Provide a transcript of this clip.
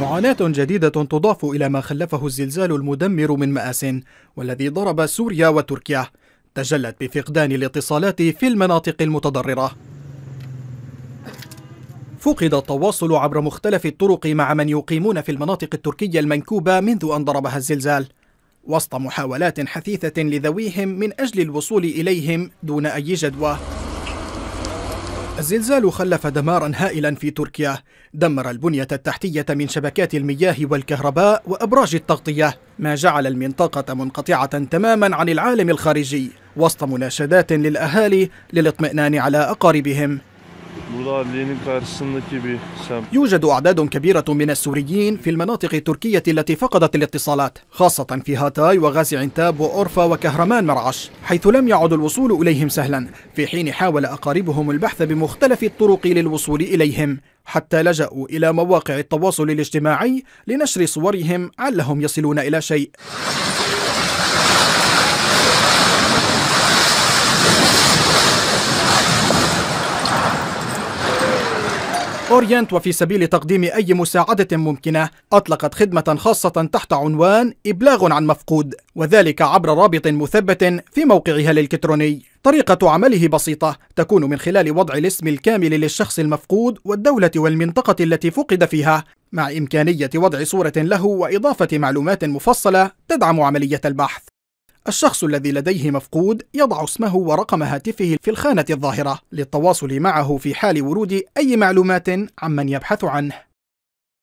معاناة جديدة تضاف إلى ما خلفه الزلزال المدمر من مآس والذي ضرب سوريا وتركيا تجلت بفقدان الاتصالات في المناطق المتضررة فقد التواصل عبر مختلف الطرق مع من يقيمون في المناطق التركية المنكوبة منذ أن ضربها الزلزال وسط محاولات حثيثة لذويهم من أجل الوصول إليهم دون أي جدوى الزلزال خلف دمارا هائلا في تركيا دمر البنية التحتية من شبكات المياه والكهرباء وأبراج التغطية ما جعل المنطقة منقطعة تماما عن العالم الخارجي وسط مناشدات للأهالي للاطمئنان على أقاربهم يوجد أعداد كبيرة من السوريين في المناطق التركية التي فقدت الاتصالات خاصة في هاتاي وغازي عنتاب وأورفا وكهرمان مرعش حيث لم يعد الوصول إليهم سهلا في حين حاول أقاربهم البحث بمختلف الطرق للوصول إليهم حتى لجأوا إلى مواقع التواصل الاجتماعي لنشر صورهم علهم يصلون إلى شيء أورينت وفي سبيل تقديم أي مساعدة ممكنة أطلقت خدمة خاصة تحت عنوان إبلاغ عن مفقود وذلك عبر رابط مثبت في موقعها الإلكتروني طريقة عمله بسيطة تكون من خلال وضع الاسم الكامل للشخص المفقود والدولة والمنطقة التي فقد فيها مع إمكانية وضع صورة له وإضافة معلومات مفصلة تدعم عملية البحث الشخص الذي لديه مفقود يضع اسمه ورقم هاتفه في الخانة الظاهرة للتواصل معه في حال ورود أي معلومات عمن يبحث عنه